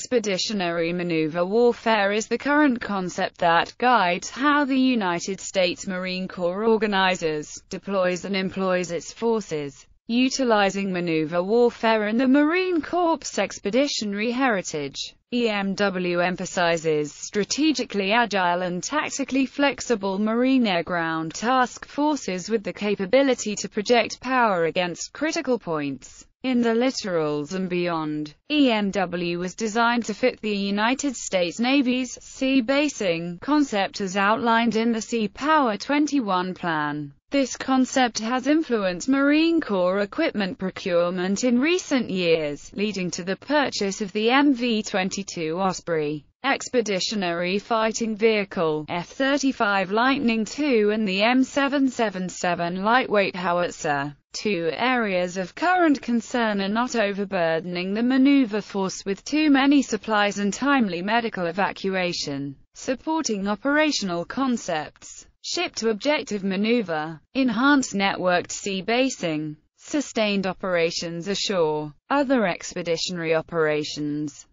Expeditionary maneuver warfare is the current concept that guides how the United States Marine Corps organizes, deploys and employs its forces, utilizing maneuver warfare and the Marine Corps' expeditionary heritage. EMW emphasizes strategically agile and tactically flexible marine air-ground task forces with the capability to project power against critical points in the littorals and beyond. EMW was designed to fit the United States Navy's sea basing concept as outlined in the Sea Power 21 plan. This concept has influenced Marine Corps equipment procurement in recent years, leading to the purchase of the MV-22 Osprey. Expeditionary Fighting Vehicle, F-35 Lightning II and the M777 lightweight howitzer two areas of current concern are not overburdening the maneuver force with too many supplies and timely medical evacuation, supporting operational concepts, ship-to-objective maneuver, enhanced networked sea basing, sustained operations ashore, other expeditionary operations,